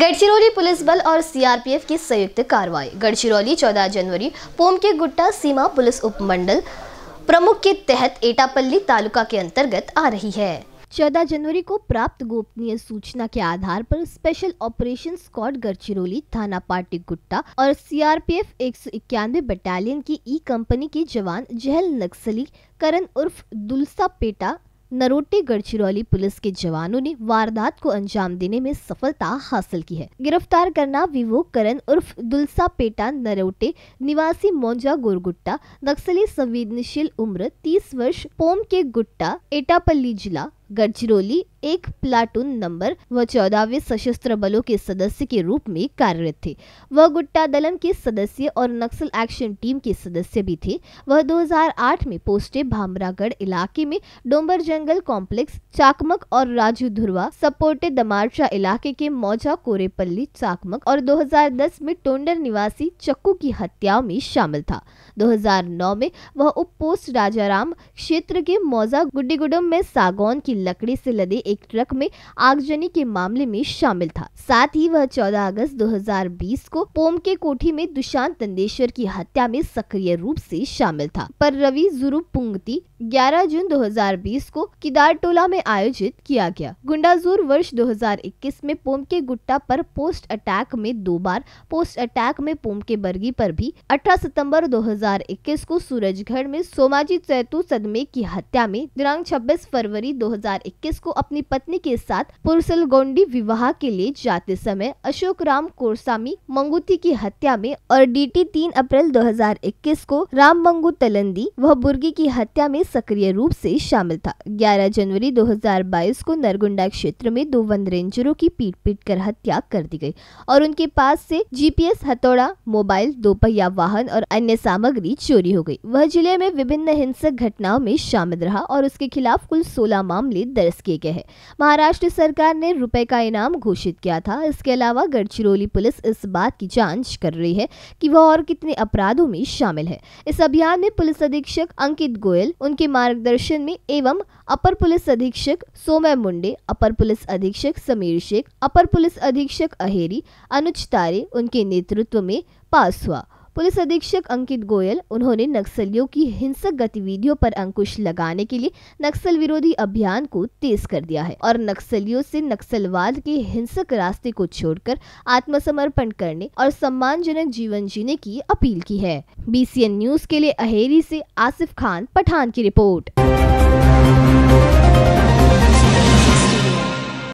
Gadchiroli police बल और CRPF की संयुक्त कार्रवाई गढ़चिरौली 14 जनवरी पोम के गुट्टा सीमा पुलिस उपमंडल प्रमुख के तहत एटापल्ली तालुका के अंतर्गत आ रही है 14 जनवरी को प्राप्त गोपनीय सूचना के आधार पर स्पेशल ऑपरेशन स्क्वाड गढ़चिरौली थाना पार्टी गुट्टा और सीआरपीएफ एक सौ इक्यानवे बटालियन की ई कंपनी के जवान जहल नक्सली करण उर्फ दुलसा पेटा नरोटे गढ़चिरौली पुलिस के जवानों ने वारदात को अंजाम देने में सफलता हासिल की है गिरफ्तार करना विवो करण उर्फ दुलसा पेटा नरोटे निवासी मोंजा गोरगुट्टा नक्सली संवेदनशील उम्र 30 वर्ष पोम के गुट्टा एटापल्ली जिला गढ़चिरौली एक प्लाटून नंबर व चौदहवे सशस्त्र बलों के सदस्य के रूप में कार्यरत थे वह गुट्टा दलम के सदस्य और नक्सल एक्शन टीम के सदस्य भी थे वह 2008 में पोस्टे भामरागढ़ इलाके में डोंबर जंगल कॉम्प्लेक्स चाकमक और राजू धुरवा सपोर्टे दमारचा इलाके के मौजा कोरेपल्ली चाकमक और दो में टोंडर निवासी चक्कू की हत्याओं में शामिल था दो में वह उप पोस्ट राजाराम क्षेत्र के मौजा गुड्डीगुडम में सागौन की लकड़ी से लदे एक ट्रक में आगजनी के मामले में शामिल था साथ ही वह 14 अगस्त 2020 को पोम के कोठी में दुशांत तंदेश्वर की हत्या में सक्रिय रूप से शामिल था पर रवि जुरु पुंगती 11 जून 2020 को किदार टोला में आयोजित किया गया गुंडाजूर वर्ष 2021 में पोम के गुट्टा पर पोस्ट अटैक में दो बार पोस्ट अटैक में पोम के बर्गी पर भी 18 सितंबर 2021 को सूरजगढ़ में सोमाजी चैतु सदमे की हत्या में दिनांक 26 फरवरी 2021 को अपनी पत्नी के साथ पुरसलगोंडी विवाह के लिए जाते समय अशोक राम कोरसामी मंगुती की हत्या में और डीटी 3 अप्रैल 2021 को राम मंगू तलंदी वह बुर्गी की हत्या में सक्रिय रूप से शामिल था 11 जनवरी 2022 को नरगुंडा क्षेत्र में दो वन रेंजरों की पीट पीट कर हत्या कर दी गई और उनके पास से जीपीएस हथौड़ा मोबाइल दोपहिया वाहन और अन्य सामग्री चोरी हो गई वह जिले में विभिन्न हिंसक घटनाओं में शामिल रहा और उसके खिलाफ कुल सोलह मामले मामले दर्ज किए गए हैं महाराष्ट्र सरकार ने रुपए का इनाम घोषित किया था इसके अलावा गढ़चिरौली पुलिस इस बात की जांच कर रही है कि वह और कितने अपराधों में शामिल है इस अभियान में पुलिस अधीक्षक अंकित गोयल उनके मार्गदर्शन में एवं अपर पुलिस अधीक्षक सोमय मुंडे अपर पुलिस अधीक्षक समीर शेख अपर पुलिस अधीक्षक अहेरी अनुज तारे उनके नेतृत्व में पास हुआ पुलिस अधीक्षक अंकित गोयल उन्होंने नक्सलियों की हिंसक गतिविधियों पर अंकुश लगाने के लिए नक्सल विरोधी अभियान को तेज कर दिया है और नक्सलियों से नक्सलवाद के हिंसक रास्ते को छोड़कर आत्मसमर्पण करने और सम्मानजनक जीवन जीने की अपील की है बी न्यूज के लिए अहेरी ऐसी आसिफ खान पठान की रिपोर्ट